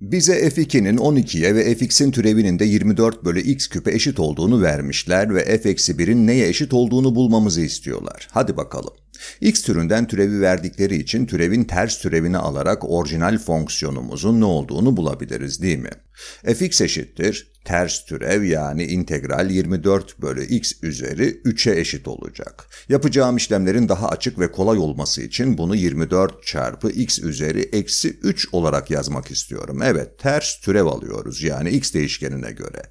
Bize f2'nin 12'ye ve fx'in türevinin de 24 bölü x küpe eşit olduğunu vermişler ve f-1'in neye eşit olduğunu bulmamızı istiyorlar. Hadi bakalım. X türünden türevi verdikleri için türevin ters türevini alarak orijinal fonksiyonumuzun ne olduğunu bulabiliriz değil mi? fx eşittir, ters türev yani integral 24 bölü x üzeri 3'e eşit olacak. Yapacağım işlemlerin daha açık ve kolay olması için bunu 24 çarpı x üzeri eksi 3 olarak yazmak istiyorum. Evet ters türev alıyoruz yani x değişkenine göre.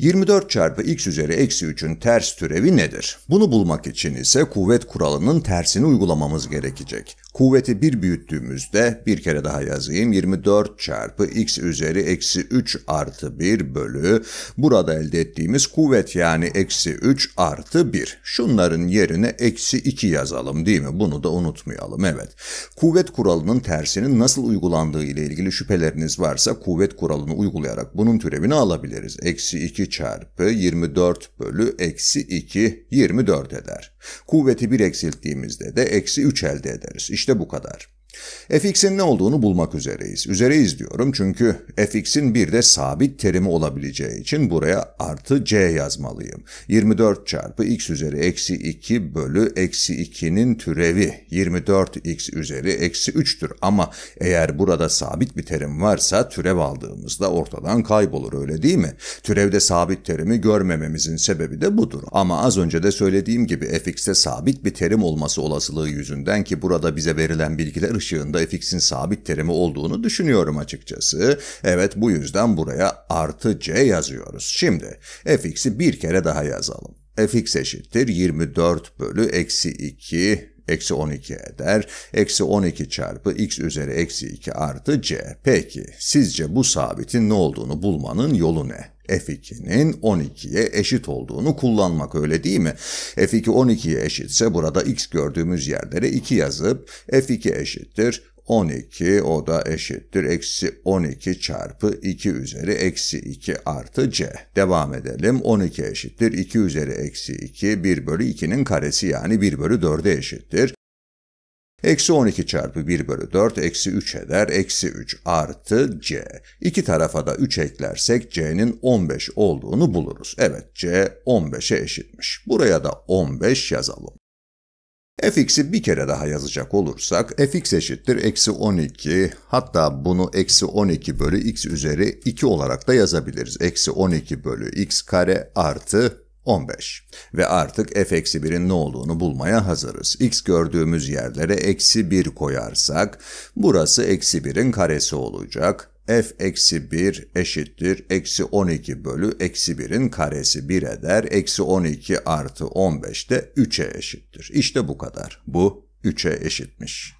24 çarpı x üzeri eksi 3'ün ters türevi nedir? Bunu bulmak için ise kuvvet kuralının tersini uygulamamız gerekecek. Kuvveti bir büyüttüğümüzde bir kere daha yazayım 24 çarpı x üzeri eksi 3 artı 1 bölü burada elde ettiğimiz kuvvet yani eksi 3 artı 1. Şunların yerine eksi 2 yazalım değil mi? Bunu da unutmayalım evet. Kuvvet kuralının tersinin nasıl uygulandığı ile ilgili şüpheleriniz varsa kuvvet kuralını uygulayarak bunun türevini alabiliriz. Eksi 2 çarpı 24 bölü eksi 2 24 eder. Kuvveti bir eksilttiğimizde de eksi 3 elde ederiz. İşte bu kadar fx'in ne olduğunu bulmak üzereyiz. Üzereyiz diyorum çünkü fx'in bir de sabit terimi olabileceği için buraya artı c yazmalıyım. 24 çarpı x üzeri eksi 2 bölü eksi 2'nin türevi 24x üzeri eksi 3'tür. Ama eğer burada sabit bir terim varsa türev aldığımızda ortadan kaybolur öyle değil mi? Türevde sabit terimi görmememizin sebebi de budur. Ama az önce de söylediğim gibi fx'te sabit bir terim olması olasılığı yüzünden ki burada bize verilen bilgiler ışığında fx'in sabit terimi olduğunu düşünüyorum açıkçası. Evet bu yüzden buraya artı c yazıyoruz. Şimdi fx'i bir kere daha yazalım. fx eşittir 24 bölü eksi 2 Eksi 12 eder. Eksi 12 çarpı x üzeri eksi 2 artı c. Peki sizce bu sabitin ne olduğunu bulmanın yolu ne? F2'nin 12'ye eşit olduğunu kullanmak öyle değil mi? F2 12'ye eşitse burada x gördüğümüz yerlere 2 yazıp F2 eşittir 12 o da eşittir eksi 12 çarpı 2 üzeri eksi 2 artı c. Devam edelim. 12 eşittir 2 üzeri eksi 2 1 bölü 2'nin karesi yani 1 bölü 4'e eşittir. Eksi 12 çarpı 1 bölü 4 eksi 3 eder. Eksi 3 artı c. İki tarafa da 3 eklersek c'nin 15 olduğunu buluruz. Evet c 15'e eşitmiş. Buraya da 15 yazalım fx'i bir kere daha yazacak olursak fx eşittir eksi 12 hatta bunu eksi 12 bölü x üzeri 2 olarak da yazabiliriz. Eksi 12 bölü x kare artı 15 ve artık f eksi 1'in ne olduğunu bulmaya hazırız. x gördüğümüz yerlere eksi 1 koyarsak burası eksi 1'in karesi olacak f eksi 1 eşittir eksi 12 bölü eksi 1'in karesi 1 eder. Eksi 12 artı 15 de 3'e eşittir. İşte bu kadar. Bu 3'e eşitmiş.